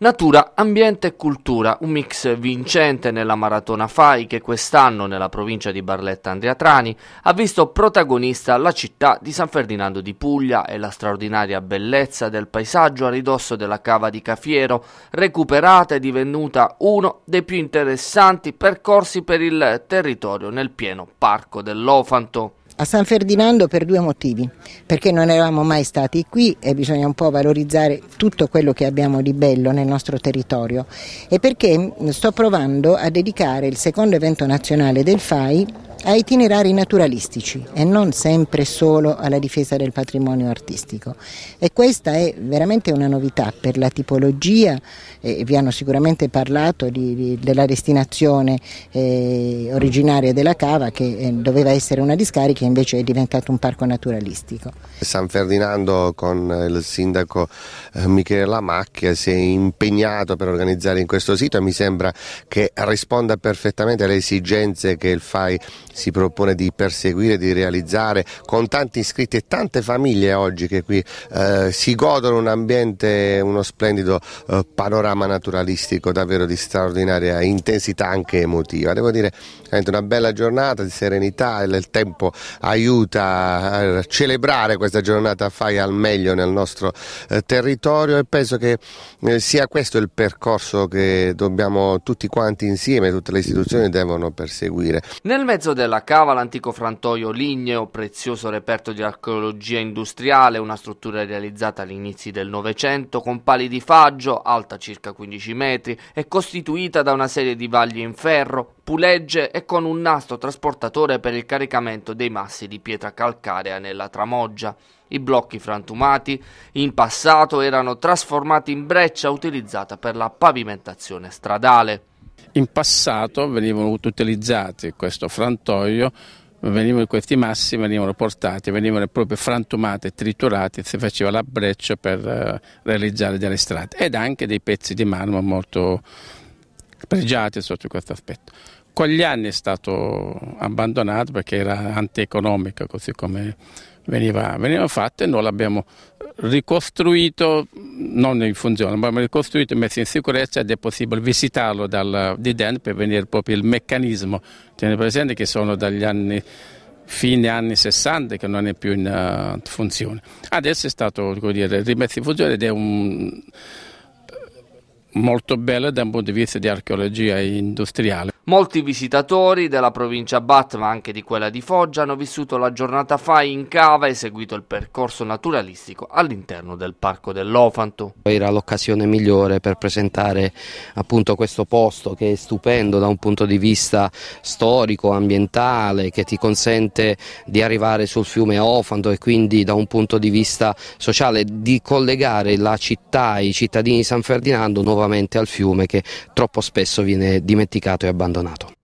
Natura, ambiente e cultura, un mix vincente nella Maratona FAI che quest'anno nella provincia di Barletta Andriatrani ha visto protagonista la città di San Ferdinando di Puglia e la straordinaria bellezza del paesaggio a ridosso della cava di Cafiero, recuperata e divenuta uno dei più interessanti percorsi per il territorio nel pieno Parco dell'Ofanto a San Ferdinando per due motivi, perché non eravamo mai stati qui e bisogna un po' valorizzare tutto quello che abbiamo di bello nel nostro territorio e perché sto provando a dedicare il secondo evento nazionale del FAI a itinerari naturalistici e non sempre solo alla difesa del patrimonio artistico. E questa è veramente una novità per la tipologia, eh, vi hanno sicuramente parlato di, di, della destinazione eh, originaria della cava che eh, doveva essere una discarica e invece è diventato un parco naturalistico. San Ferdinando con il sindaco eh, Michele Lamacchia si è impegnato per organizzare in questo sito e mi sembra che risponda perfettamente alle esigenze che il FAI si propone di perseguire, di realizzare con tanti iscritti e tante famiglie oggi che qui eh, si godono un ambiente, uno splendido eh, panorama naturalistico davvero di straordinaria intensità anche emotiva. Devo dire è una bella giornata di serenità, il tempo aiuta a celebrare questa giornata fai al meglio nel nostro eh, territorio e penso che eh, sia questo il percorso che dobbiamo tutti quanti insieme, tutte le istituzioni devono perseguire. Nel mezzo del la cava, l'antico frantoio ligneo, prezioso reperto di archeologia industriale, una struttura realizzata agli inizi del Novecento con pali di faggio, alta circa 15 metri, e costituita da una serie di vaglie in ferro, pulegge e con un nastro trasportatore per il caricamento dei massi di pietra calcarea nella tramoggia. I blocchi frantumati in passato erano trasformati in breccia utilizzata per la pavimentazione stradale. In passato venivano utilizzati questo frantoio venivano questi massi venivano portati, venivano proprio frantumati, triturati, si faceva l'abbreccio per eh, realizzare delle strade ed anche dei pezzi di marmo molto pregiati sotto questo aspetto. Con gli anni è stato abbandonato perché era antieconomico, così come veniva, veniva fatta e noi l'abbiamo ricostruito, non in funzione, ma ricostruito, e messo in sicurezza ed è possibile visitarlo dal, di dentro per vedere proprio il meccanismo. Tieni presente che sono dagli anni fine anni 60 che non è più in uh, funzione. Adesso è stato dire, rimesso in funzione ed è un, molto bello da un punto di vista di archeologia industriale. Molti visitatori della provincia Bat, ma anche di quella di Foggia, hanno vissuto la giornata fa in cava e seguito il percorso naturalistico all'interno del Parco dell'Ofanto. Era l'occasione migliore per presentare appunto questo posto che è stupendo da un punto di vista storico, ambientale, che ti consente di arrivare sul fiume Ofanto e quindi da un punto di vista sociale di collegare la città, i cittadini di San Ferdinando nuovamente al fiume che troppo spesso viene dimenticato e abbandonato abbandonato